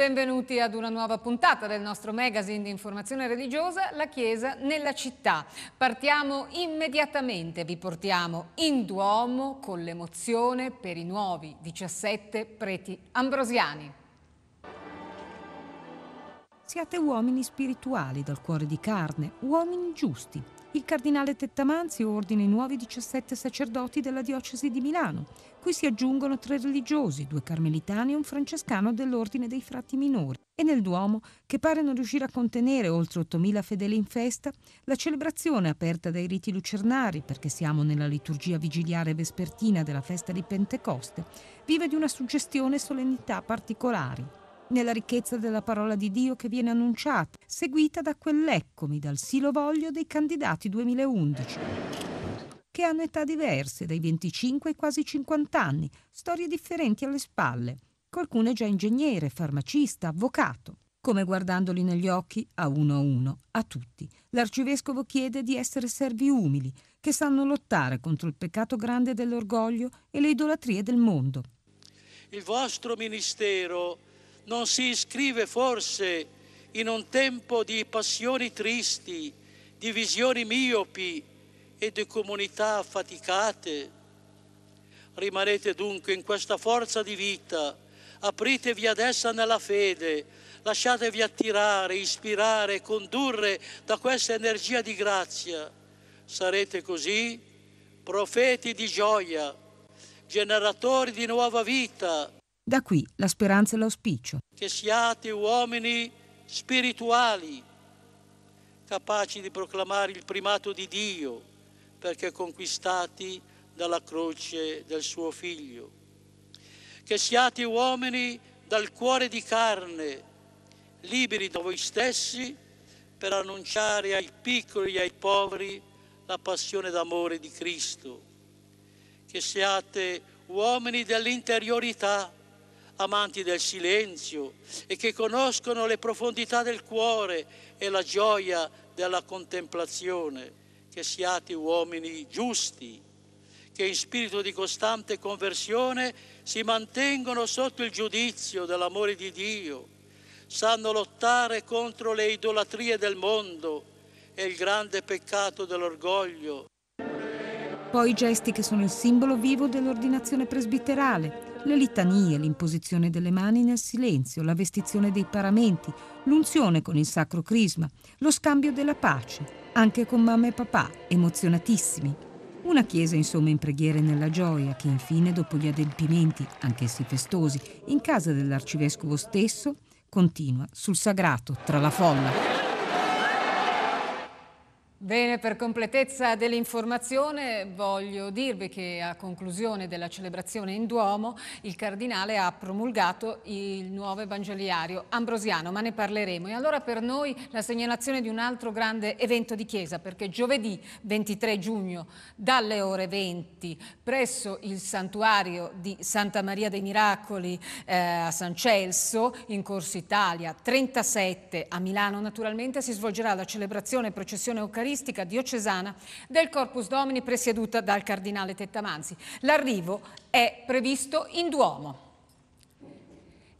benvenuti ad una nuova puntata del nostro magazine di informazione religiosa, La Chiesa nella città. Partiamo immediatamente, vi portiamo in Duomo con l'emozione per i nuovi 17 preti ambrosiani. Siate uomini spirituali dal cuore di carne, uomini giusti, il cardinale Tettamanzi ordina i nuovi 17 sacerdoti della diocesi di Milano, Qui si aggiungono tre religiosi, due carmelitani e un francescano dell'ordine dei frati minori. E nel Duomo, che pare non riuscire a contenere oltre 8.000 fedeli in festa, la celebrazione aperta dai riti lucernari, perché siamo nella liturgia vigiliare vespertina della festa di Pentecoste, vive di una suggestione e solennità particolari nella ricchezza della parola di Dio che viene annunciata, seguita da quell'eccomi dal silo voglio dei candidati 2011, che hanno età diverse, dai 25 ai quasi 50 anni, storie differenti alle spalle. Qualcuno è già ingegnere, farmacista, avvocato. Come guardandoli negli occhi, a uno a uno, a tutti, l'arcivescovo chiede di essere servi umili, che sanno lottare contro il peccato grande dell'orgoglio e le idolatrie del mondo. Il vostro ministero non si iscrive forse in un tempo di passioni tristi, di visioni miopi e di comunità affaticate? Rimanete dunque in questa forza di vita, apritevi ad essa nella fede, lasciatevi attirare, ispirare, condurre da questa energia di grazia. Sarete così profeti di gioia, generatori di nuova vita, da qui la speranza e l'auspicio. Che siate uomini spirituali, capaci di proclamare il primato di Dio, perché conquistati dalla croce del suo Figlio. Che siate uomini dal cuore di carne, liberi da voi stessi, per annunciare ai piccoli e ai poveri la passione d'amore di Cristo. Che siate uomini dell'interiorità, amanti del silenzio e che conoscono le profondità del cuore e la gioia della contemplazione, che siate uomini giusti, che in spirito di costante conversione si mantengono sotto il giudizio dell'amore di Dio, sanno lottare contro le idolatrie del mondo e il grande peccato dell'orgoglio. Poi i gesti che sono il simbolo vivo dell'ordinazione presbiterale, le litanie, l'imposizione delle mani nel silenzio, la vestizione dei paramenti, l'unzione con il sacro crisma, lo scambio della pace, anche con mamma e papà, emozionatissimi. Una chiesa insomma in preghiera nella gioia che infine, dopo gli adempimenti, anch'essi festosi, in casa dell'arcivescovo stesso, continua sul sagrato tra la folla. Bene, per completezza dell'informazione voglio dirvi che a conclusione della celebrazione in Duomo il Cardinale ha promulgato il nuovo Evangeliario ambrosiano, ma ne parleremo. E allora per noi la segnalazione di un altro grande evento di Chiesa, perché giovedì 23 giugno dalle ore 20 presso il santuario di Santa Maria dei Miracoli eh, a San Celso, in Corso Italia 37 a Milano naturalmente, si svolgerà la celebrazione e processione eucaristica eucaristica diocesana del Corpus Domini presieduta dal cardinale Tettamanzi. L'arrivo è previsto in Duomo.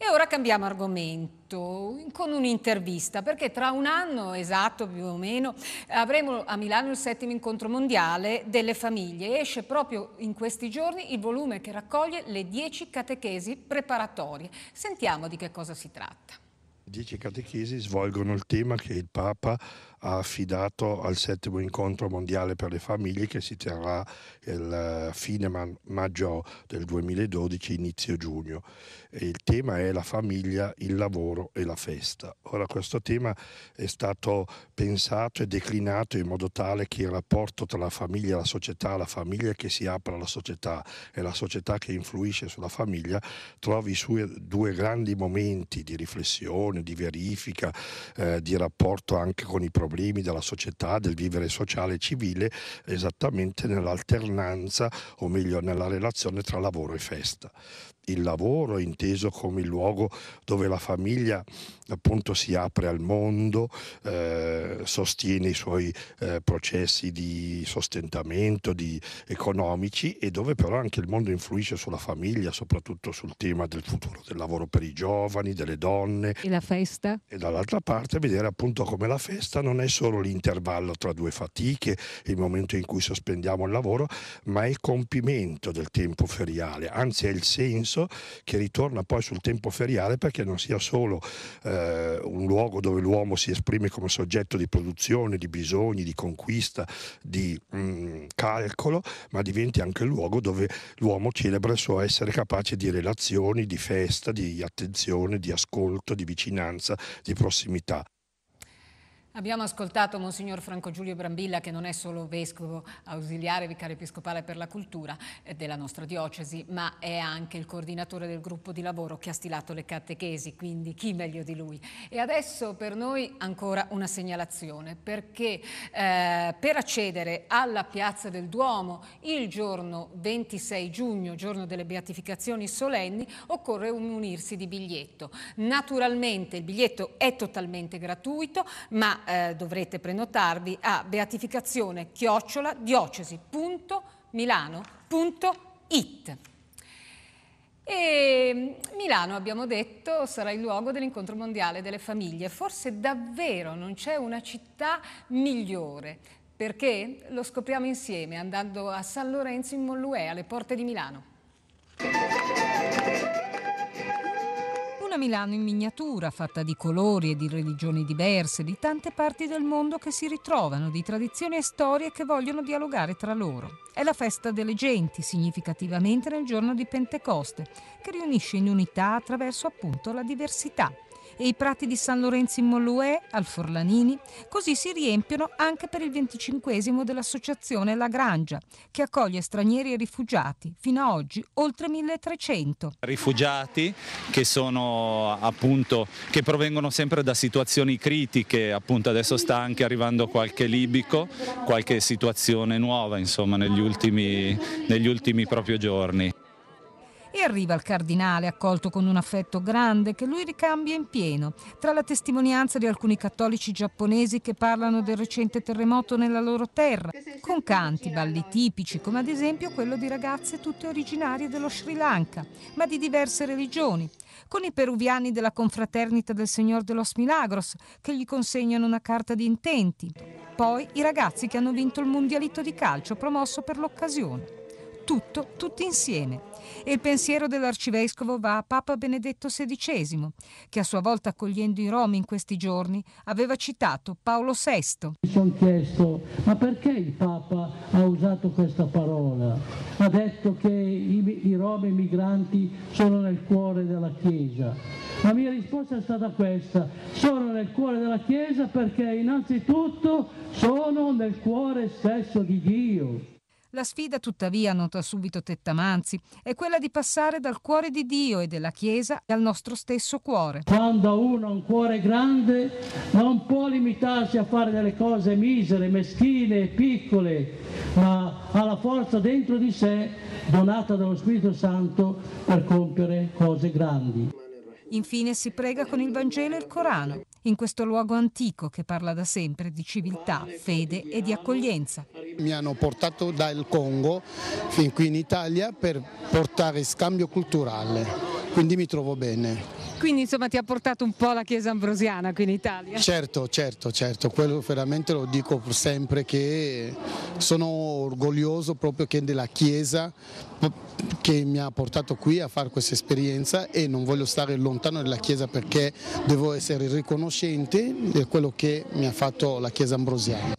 E ora cambiamo argomento con un'intervista, perché tra un anno esatto più o meno avremo a Milano il settimo incontro mondiale delle famiglie. Esce proprio in questi giorni il volume che raccoglie le dieci catechesi preparatorie. Sentiamo di che cosa si tratta. Dieci catechesi svolgono il tema che il Papa ha affidato al settimo incontro mondiale per le famiglie che si terrà il eh, fine maggio del 2012, inizio giugno. E il tema è la famiglia, il lavoro e la festa. Ora questo tema è stato pensato e declinato in modo tale che il rapporto tra la famiglia e la società, la famiglia che si apre alla società e la società che influisce sulla famiglia, trovi i suoi due grandi momenti di riflessione, di verifica, eh, di rapporto anche con i problemi problemi della società, del vivere sociale e civile, esattamente nell'alternanza o meglio nella relazione tra lavoro e festa il lavoro inteso come il luogo dove la famiglia appunto si apre al mondo, eh, sostiene i suoi eh, processi di sostentamento di economici e dove però anche il mondo influisce sulla famiglia, soprattutto sul tema del futuro del lavoro per i giovani, delle donne. E la festa? E dall'altra parte vedere appunto come la festa non è solo l'intervallo tra due fatiche, il momento in cui sospendiamo il lavoro, ma è il compimento del tempo feriale, anzi è il senso senso che ritorna poi sul tempo feriale perché non sia solo eh, un luogo dove l'uomo si esprime come soggetto di produzione, di bisogni, di conquista, di mh, mm, calcolo, ma diventi anche il luogo dove l'uomo celebra il suo essere capace di relazioni, di festa, di attenzione, di ascolto, di vicinanza, di prossimità. Abbiamo ascoltato Monsignor Franco Giulio Brambilla che non è solo vescovo ausiliare vicario episcopale per la cultura eh, della nostra diocesi ma è anche il coordinatore del gruppo di lavoro che ha stilato le catechesi quindi chi meglio di lui. E adesso per noi ancora una segnalazione perché eh, per accedere alla piazza del Duomo il giorno 26 giugno, giorno delle beatificazioni solenni, occorre un unirsi di biglietto. Naturalmente il biglietto è totalmente gratuito ma eh, dovrete prenotarvi a beatificazione chiocciola diocesi.milano.it. E mm, Milano, abbiamo detto, sarà il luogo dell'incontro mondiale delle famiglie. Forse davvero non c'è una città migliore. Perché? Lo scopriamo insieme andando a San Lorenzo in Mollue, alle porte di Milano. Milano in miniatura, fatta di colori e di religioni diverse, di tante parti del mondo che si ritrovano, di tradizioni e storie che vogliono dialogare tra loro. È la festa delle genti, significativamente nel giorno di Pentecoste, che riunisce in unità attraverso appunto la diversità e i prati di San Lorenzo in Molluè, al Forlanini, così si riempiono anche per il venticinquesimo dell'associazione La Grangia, che accoglie stranieri e rifugiati, fino ad oggi oltre 1300. Rifugiati che, sono, appunto, che provengono sempre da situazioni critiche, appunto adesso sta anche arrivando qualche libico, qualche situazione nuova insomma negli ultimi, negli ultimi proprio giorni. E arriva il cardinale, accolto con un affetto grande che lui ricambia in pieno, tra la testimonianza di alcuni cattolici giapponesi che parlano del recente terremoto nella loro terra, con canti, balli tipici, come ad esempio quello di ragazze tutte originarie dello Sri Lanka, ma di diverse religioni, con i peruviani della confraternita del Signor de los Milagros che gli consegnano una carta di intenti, poi i ragazzi che hanno vinto il mondialito di calcio promosso per l'occasione. Tutto, tutti insieme, e il pensiero dell'arcivescovo va a Papa Benedetto XVI, che a sua volta accogliendo i Romi in questi giorni aveva citato Paolo VI. Mi sono chiesto, ma perché il Papa ha usato questa parola? Ha detto che i, i Romi migranti sono nel cuore della Chiesa. La mia risposta è stata questa, sono nel cuore della Chiesa perché innanzitutto sono nel cuore stesso di Dio. La sfida, tuttavia, nota subito Tettamanzi, è quella di passare dal cuore di Dio e della Chiesa al nostro stesso cuore. Quando uno ha un cuore grande non può limitarsi a fare delle cose misere, meschine, piccole, ma ha la forza dentro di sé donata dallo Spirito Santo per compiere cose grandi. Infine si prega con il Vangelo e il Corano, in questo luogo antico che parla da sempre di civiltà, fede e di accoglienza. Mi hanno portato dal Congo fin qui in Italia per portare scambio culturale, quindi mi trovo bene. Quindi insomma ti ha portato un po' la chiesa ambrosiana qui in Italia? Certo, certo, certo, quello veramente lo dico sempre che sono orgoglioso proprio che della chiesa che mi ha portato qui a fare questa esperienza e non voglio stare lontano dalla chiesa perché devo essere riconoscente di quello che mi ha fatto la chiesa ambrosiana.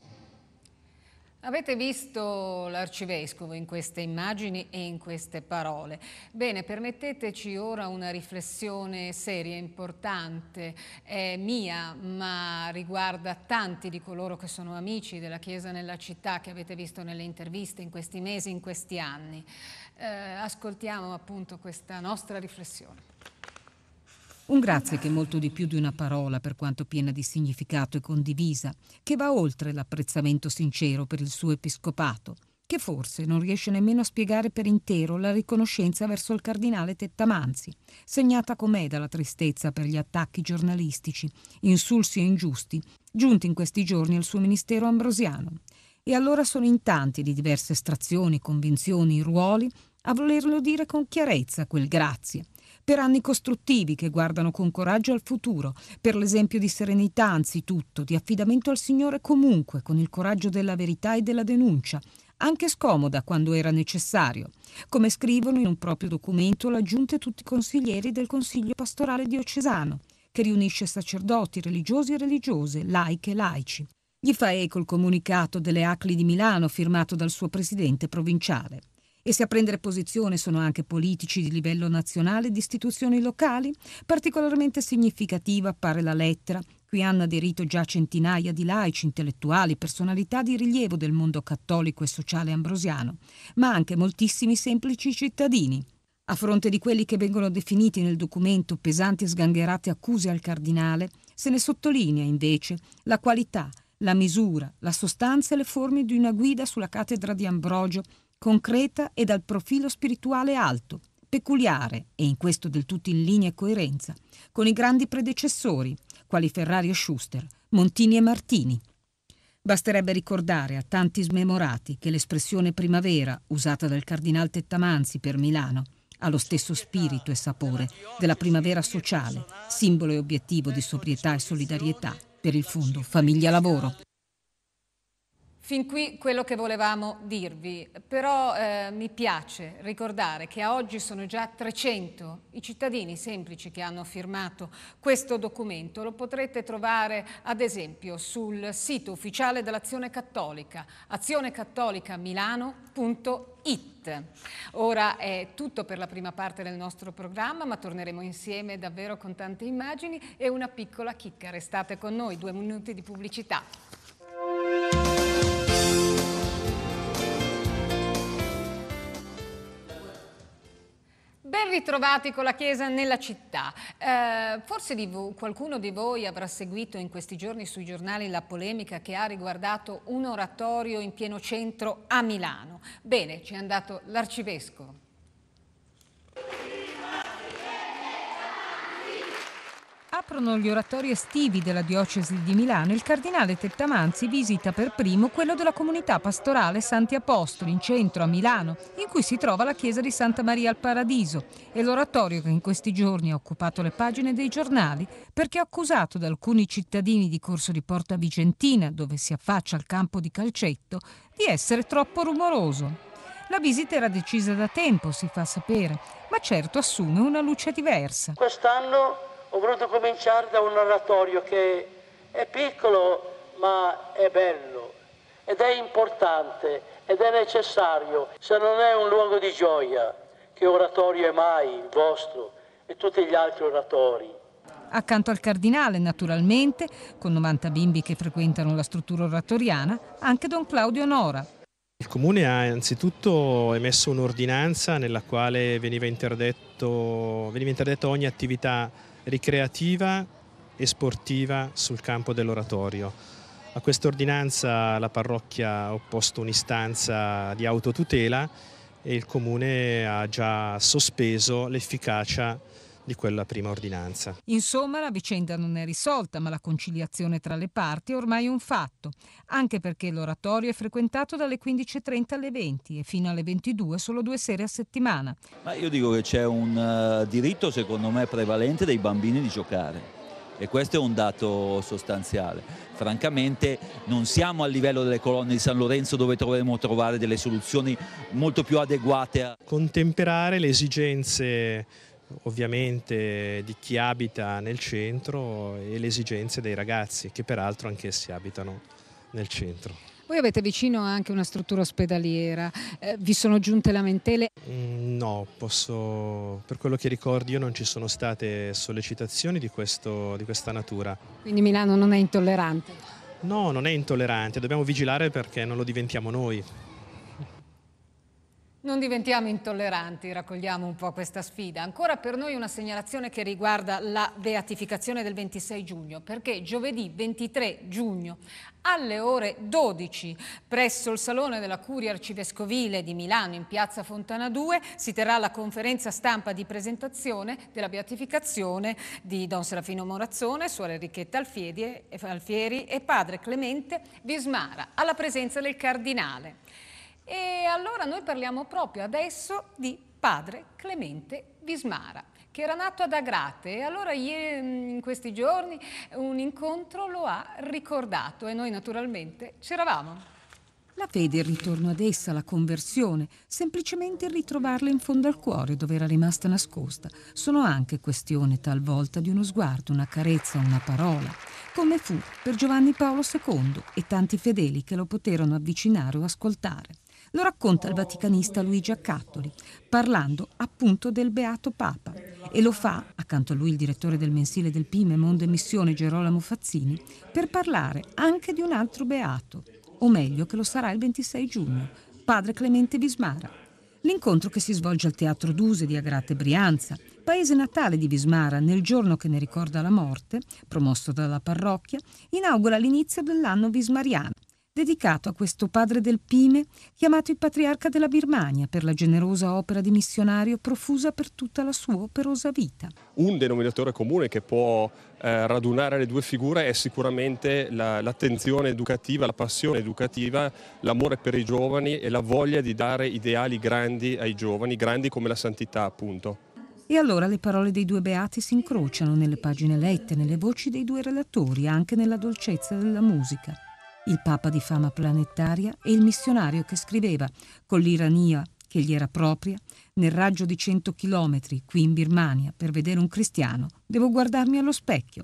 Avete visto l'arcivescovo in queste immagini e in queste parole. Bene, permetteteci ora una riflessione seria, importante, è mia, ma riguarda tanti di coloro che sono amici della Chiesa nella città, che avete visto nelle interviste in questi mesi, in questi anni. Eh, ascoltiamo appunto questa nostra riflessione. Un grazie che è molto di più di una parola, per quanto piena di significato e condivisa, che va oltre l'apprezzamento sincero per il suo episcopato, che forse non riesce nemmeno a spiegare per intero la riconoscenza verso il cardinale Tettamanzi, segnata com'è dalla tristezza per gli attacchi giornalistici, insulsi e ingiusti, giunti in questi giorni al suo ministero ambrosiano. E allora sono in tanti di diverse estrazioni, convinzioni, ruoli, a volerlo dire con chiarezza quel grazie, per anni costruttivi che guardano con coraggio al futuro, per l'esempio di serenità anzitutto, di affidamento al Signore comunque, con il coraggio della verità e della denuncia, anche scomoda quando era necessario, come scrivono in un proprio documento la Giunta e tutti i consiglieri del Consiglio pastorale diocesano, che riunisce sacerdoti, religiosi e religiose, laiche e laici. Gli fa eco il comunicato delle Acli di Milano firmato dal suo presidente provinciale. E se a prendere posizione sono anche politici di livello nazionale e di istituzioni locali, particolarmente significativa appare la lettera. Qui hanno aderito già centinaia di laici, intellettuali, personalità di rilievo del mondo cattolico e sociale ambrosiano, ma anche moltissimi semplici cittadini, a fronte di quelli che vengono definiti nel documento pesanti e sgangherate accuse al cardinale, se ne sottolinea invece la qualità, la misura, la sostanza e le forme di una guida sulla cattedra di Ambrogio concreta e dal profilo spirituale alto, peculiare e in questo del tutto in linea e coerenza con i grandi predecessori, quali Ferrari e Schuster, Montini e Martini. Basterebbe ricordare a tanti smemorati che l'espressione primavera usata dal cardinal Tettamanzi per Milano ha lo stesso spirito e sapore della primavera sociale, simbolo e obiettivo di sobrietà e solidarietà per il fondo famiglia lavoro. Fin qui quello che volevamo dirvi, però eh, mi piace ricordare che a oggi sono già 300 i cittadini semplici che hanno firmato questo documento. Lo potrete trovare ad esempio sul sito ufficiale dell'Azione Cattolica, azionecattolicamilano.it. Ora è tutto per la prima parte del nostro programma, ma torneremo insieme davvero con tante immagini e una piccola chicca. Restate con noi, due minuti di pubblicità. ritrovati con la chiesa nella città. Eh, forse di qualcuno di voi avrà seguito in questi giorni sui giornali la polemica che ha riguardato un oratorio in pieno centro a Milano. Bene, ci è andato l'arcivescovo. aprono gli oratori estivi della diocesi di Milano, il cardinale Tettamanzi visita per primo quello della comunità pastorale Santi Apostoli in centro a Milano, in cui si trova la chiesa di Santa Maria al Paradiso e l'oratorio che in questi giorni ha occupato le pagine dei giornali perché accusato da alcuni cittadini di Corso di Porta Vicentina, dove si affaccia al campo di calcetto, di essere troppo rumoroso. La visita era decisa da tempo, si fa sapere, ma certo assume una luce diversa. Quest'anno ho voluto cominciare da un oratorio che è piccolo ma è bello ed è importante ed è necessario se non è un luogo di gioia che oratorio è mai il vostro e tutti gli altri oratori. Accanto al cardinale, naturalmente, con 90 bimbi che frequentano la struttura oratoriana, anche don Claudio Nora. Il comune ha anzitutto emesso un'ordinanza nella quale veniva interdetto, veniva interdetto ogni attività ricreativa e sportiva sul campo dell'oratorio. A questa ordinanza la parrocchia ha opposto un'istanza di autotutela e il comune ha già sospeso l'efficacia di quella prima ordinanza. Insomma, la vicenda non è risolta, ma la conciliazione tra le parti è ormai un fatto, anche perché l'oratorio è frequentato dalle 15.30 alle 20 e fino alle 22 solo due sere a settimana. Ma io dico che c'è un uh, diritto, secondo me, prevalente dei bambini di giocare e questo è un dato sostanziale. Francamente non siamo a livello delle colonne di San Lorenzo dove dovremmo trovare delle soluzioni molto più adeguate. A... Contemperare le esigenze ovviamente di chi abita nel centro e le esigenze dei ragazzi che peraltro anch'essi abitano nel centro. Voi avete vicino anche una struttura ospedaliera, eh, vi sono giunte lamentele? Mm, no, posso, per quello che ricordo io non ci sono state sollecitazioni di, questo, di questa natura. Quindi Milano non è intollerante? No, non è intollerante, dobbiamo vigilare perché non lo diventiamo noi. Non diventiamo intolleranti, raccogliamo un po' questa sfida. Ancora per noi una segnalazione che riguarda la beatificazione del 26 giugno, perché giovedì 23 giugno alle ore 12 presso il Salone della Curia Arcivescovile di Milano in Piazza Fontana 2 si terrà la conferenza stampa di presentazione della beatificazione di Don Serafino Morazzone, Suora Enrichetta Alfieri e Padre Clemente Vismara alla presenza del Cardinale. E allora noi parliamo proprio adesso di padre Clemente Vismara che era nato ad Agrate e allora mm, in questi giorni un incontro lo ha ricordato e noi naturalmente c'eravamo. La fede, il ritorno ad essa, la conversione, semplicemente il ritrovarla in fondo al cuore dove era rimasta nascosta, sono anche questione talvolta di uno sguardo, una carezza, una parola, come fu per Giovanni Paolo II e tanti fedeli che lo poterono avvicinare o ascoltare. Lo racconta il vaticanista Luigi Accattoli, parlando appunto del Beato Papa. E lo fa, accanto a lui il direttore del mensile del Pime Mondo e Missione Gerolamo Fazzini, per parlare anche di un altro Beato, o meglio che lo sarà il 26 giugno, padre Clemente Bismara. L'incontro che si svolge al Teatro Duse di Agrate Brianza, paese natale di Bismara, nel giorno che ne ricorda la morte, promosso dalla parrocchia, inaugura l'inizio dell'anno bismariano dedicato a questo padre del Pime, chiamato il patriarca della Birmania per la generosa opera di missionario profusa per tutta la sua operosa vita. Un denominatore comune che può eh, radunare le due figure è sicuramente la, l'attenzione educativa, la passione educativa, l'amore per i giovani e la voglia di dare ideali grandi ai giovani, grandi come la santità appunto. E allora le parole dei due beati si incrociano nelle pagine lette, nelle voci dei due relatori, anche nella dolcezza della musica il papa di fama planetaria e il missionario che scriveva con l'ironia che gli era propria nel raggio di 100 chilometri qui in Birmania per vedere un cristiano devo guardarmi allo specchio.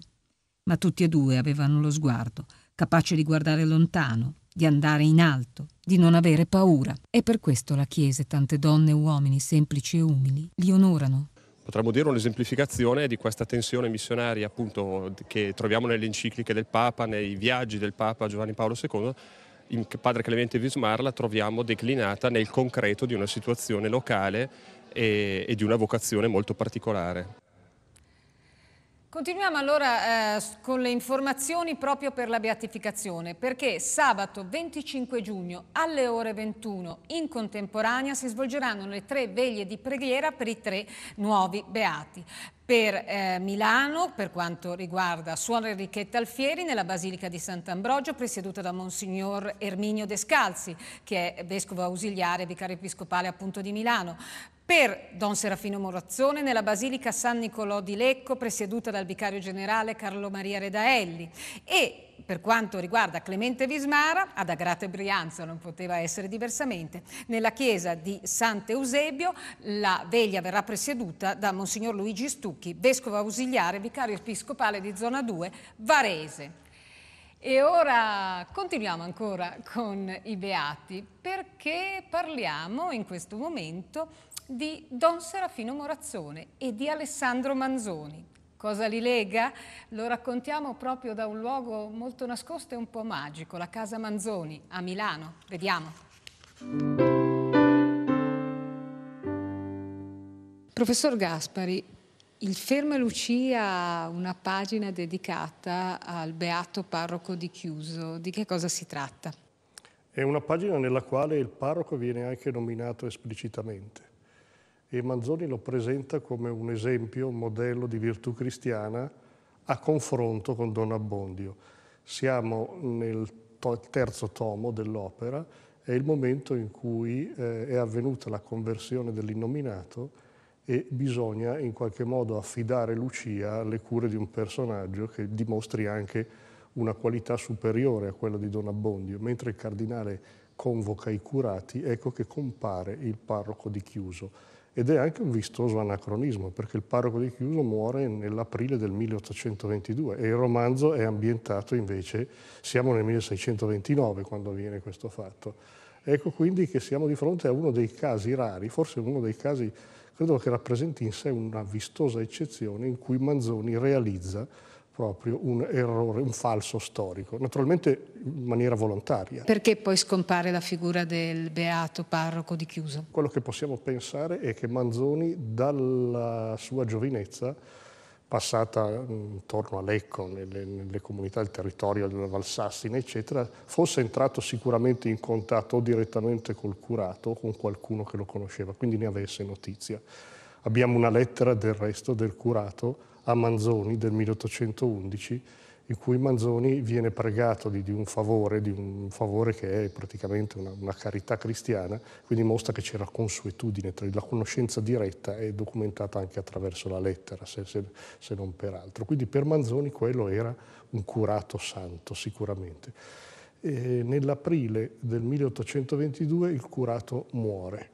Ma tutti e due avevano lo sguardo, capace di guardare lontano, di andare in alto, di non avere paura. E per questo la Chiesa e tante donne e uomini semplici e umili li onorano potremmo dire un'esemplificazione di questa tensione missionaria appunto che troviamo nelle encicliche del Papa, nei viaggi del Papa Giovanni Paolo II, in Padre Clemente Vismar la troviamo declinata nel concreto di una situazione locale e, e di una vocazione molto particolare. Continuiamo allora eh, con le informazioni proprio per la beatificazione, perché sabato 25 giugno alle ore 21 in contemporanea si svolgeranno le tre veglie di preghiera per i tre nuovi beati. Per eh, Milano, per quanto riguarda Suora Enrichetta Alfieri, nella Basilica di Sant'Ambrogio, presieduta da Monsignor Erminio Descalzi, che è vescovo ausiliare e vicario episcopale appunto di Milano per Don Serafino Morazzone nella Basilica San Nicolò di Lecco, presieduta dal vicario generale Carlo Maria Redaelli e per quanto riguarda Clemente Vismara, ad Agrato e Brianza non poteva essere diversamente, nella chiesa di Sant'Eusebio la veglia verrà presieduta da Monsignor Luigi Stucchi, vescovo ausiliare, vicario episcopale di zona 2, Varese. E ora continuiamo ancora con i Beati perché parliamo in questo momento di Don Serafino Morazzone e di Alessandro Manzoni. Cosa li lega? Lo raccontiamo proprio da un luogo molto nascosto e un po' magico, la Casa Manzoni a Milano. Vediamo. Professor Gaspari, il Ferma Lucia ha una pagina dedicata al beato parroco di Chiuso. Di che cosa si tratta? È una pagina nella quale il parroco viene anche nominato esplicitamente e Manzoni lo presenta come un esempio, un modello di virtù cristiana a confronto con Don Abbondio. Siamo nel to terzo tomo dell'opera, è il momento in cui eh, è avvenuta la conversione dell'innominato e bisogna in qualche modo affidare Lucia alle cure di un personaggio che dimostri anche una qualità superiore a quella di Don Abbondio, mentre il cardinale convoca i curati, ecco che compare il parroco di Chiuso ed è anche un vistoso anacronismo perché il parroco di Chiuso muore nell'aprile del 1822 e il romanzo è ambientato invece, siamo nel 1629 quando avviene questo fatto. Ecco quindi che siamo di fronte a uno dei casi rari, forse uno dei casi credo che rappresenti in sé una vistosa eccezione in cui Manzoni realizza proprio un errore, un falso storico, naturalmente in maniera volontaria. Perché poi scompare la figura del beato parroco di Chiuso? Quello che possiamo pensare è che Manzoni dalla sua giovinezza, passata intorno a Lecco, nelle, nelle comunità del territorio della Valsassina, eccetera, fosse entrato sicuramente in contatto direttamente col curato o con qualcuno che lo conosceva, quindi ne avesse notizia. Abbiamo una lettera del resto del curato a Manzoni del 1811, in cui Manzoni viene pregato di, di un favore, di un favore che è praticamente una, una carità cristiana, quindi mostra che c'era consuetudine, la conoscenza diretta è documentata anche attraverso la lettera, se, se, se non per altro. Quindi per Manzoni quello era un curato santo, sicuramente. E nell'aprile del 1822 il curato muore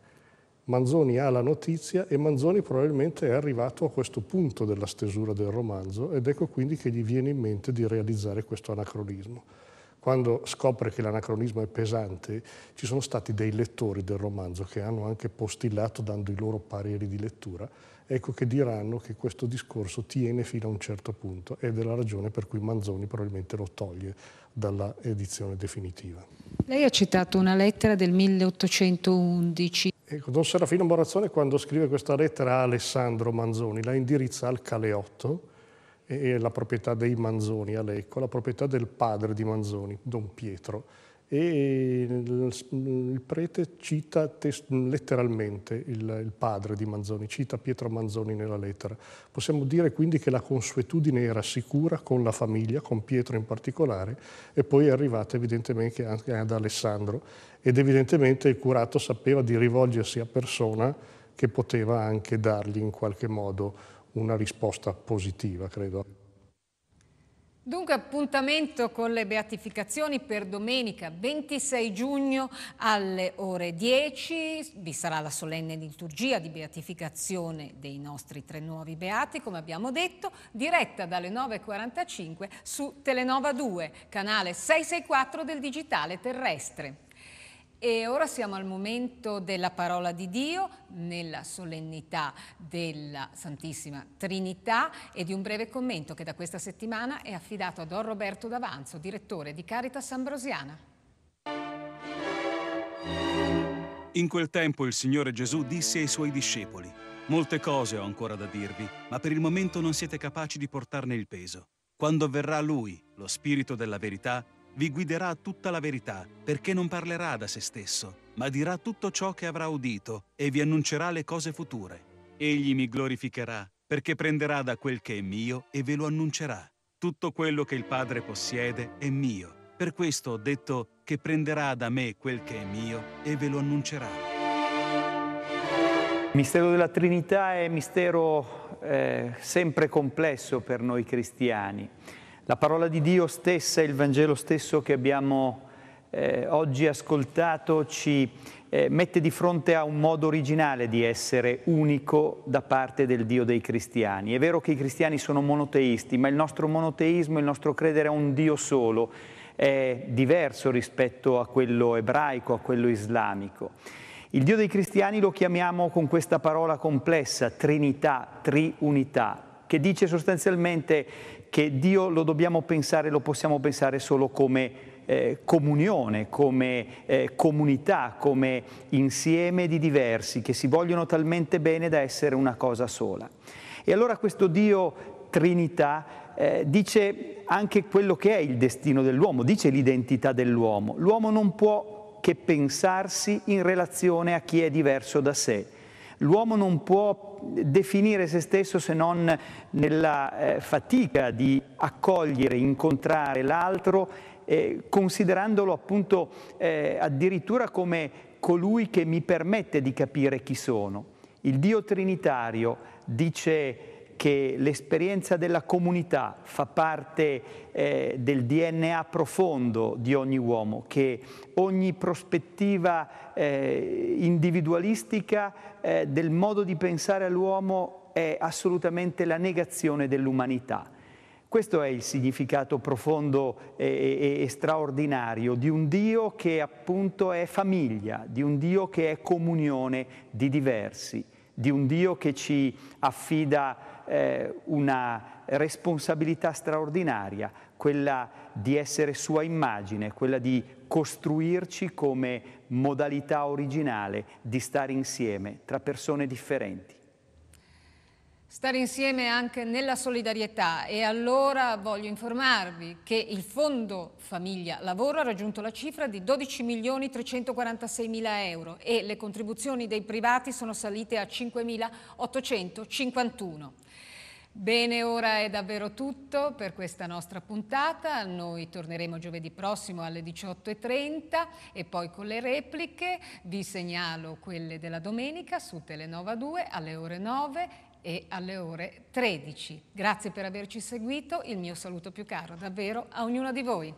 Manzoni ha la notizia e Manzoni probabilmente è arrivato a questo punto della stesura del romanzo ed ecco quindi che gli viene in mente di realizzare questo anacronismo. Quando scopre che l'anacronismo è pesante, ci sono stati dei lettori del romanzo che hanno anche postillato dando i loro pareri di lettura, ecco che diranno che questo discorso tiene fino a un certo punto ed è la ragione per cui Manzoni probabilmente lo toglie dalla edizione definitiva. Lei ha citato una lettera del 1811 Ecco, Don Serafino Morazzone quando scrive questa lettera a Alessandro Manzoni la indirizza al Caleotto, e la proprietà dei Manzoni a Lecco, la proprietà del padre di Manzoni, Don Pietro e il prete cita letteralmente il, il, padre di Manzoni, cita Pietro Manzoni nella lettera. Possiamo dire quindi che la consuetudine era sicura con la famiglia, con Pietro in particolare, e poi è arrivata evidentemente anche ad Alessandro ed evidentemente il curato sapeva di rivolgersi a persona che poteva anche dargli in qualche modo una risposta positiva, credo. Dunque appuntamento con le beatificazioni per domenica 26 giugno alle ore 10, vi sarà la solenne liturgia di beatificazione dei nostri tre nuovi beati, come abbiamo detto, diretta dalle 9.45 su Telenova 2, canale 664 del Digitale Terrestre. E ora siamo al momento della parola di Dio nella solennità della Santissima Trinità e di un breve commento che da questa settimana è affidato a Don Roberto D'Avanzo, direttore di Caritas Ambrosiana. In quel tempo il Signore Gesù disse ai suoi discepoli, molte cose ho ancora da dirvi, ma per il momento non siete capaci di portarne il peso. Quando verrà Lui, lo Spirito della verità, vi guiderà a tutta la verità, perché non parlerà da se stesso, ma dirà tutto ciò che avrà udito e vi annuncerà le cose future. Egli mi glorificherà, perché prenderà da quel che è mio e ve lo annuncerà. Tutto quello che il Padre possiede è mio. Per questo ho detto che prenderà da me quel che è mio e ve lo annuncerà. Il mistero della Trinità è un mistero eh, sempre complesso per noi cristiani. La parola di Dio stessa, il Vangelo stesso che abbiamo eh, oggi ascoltato ci eh, mette di fronte a un modo originale di essere unico da parte del Dio dei cristiani. È vero che i cristiani sono monoteisti, ma il nostro monoteismo, il nostro credere a un Dio solo è diverso rispetto a quello ebraico, a quello islamico. Il Dio dei cristiani lo chiamiamo con questa parola complessa, Trinità, Triunità, che dice sostanzialmente che Dio lo dobbiamo pensare, lo possiamo pensare solo come eh, comunione, come eh, comunità, come insieme di diversi che si vogliono talmente bene da essere una cosa sola. E allora questo Dio Trinità eh, dice anche quello che è il destino dell'uomo, dice l'identità dell'uomo. L'uomo non può che pensarsi in relazione a chi è diverso da sé. L'uomo non può definire se stesso se non nella eh, fatica di accogliere, incontrare l'altro, eh, considerandolo appunto eh, addirittura come colui che mi permette di capire chi sono. Il Dio Trinitario dice che l'esperienza della comunità fa parte eh, del DNA profondo di ogni uomo, che ogni prospettiva eh, individualistica eh, del modo di pensare all'uomo è assolutamente la negazione dell'umanità. Questo è il significato profondo eh, e, e, straordinario di un Dio che appunto è famiglia, di un Dio che è comunione di diversi, di un Dio che ci affida eh, una responsabilità straordinaria, quella di essere sua immagine, quella di costruirci come modalità originale di stare insieme tra persone differenti. Stare insieme anche nella solidarietà e allora voglio informarvi che il Fondo Famiglia Lavoro ha raggiunto la cifra di 12 milioni 346 mila euro e le contribuzioni dei privati sono salite a 5.851. Bene, ora è davvero tutto per questa nostra puntata. Noi torneremo giovedì prossimo alle 18.30 e poi con le repliche. Vi segnalo quelle della domenica su Telenova 2 alle ore 9 e alle ore 13. Grazie per averci seguito. Il mio saluto più caro davvero a ognuno di voi.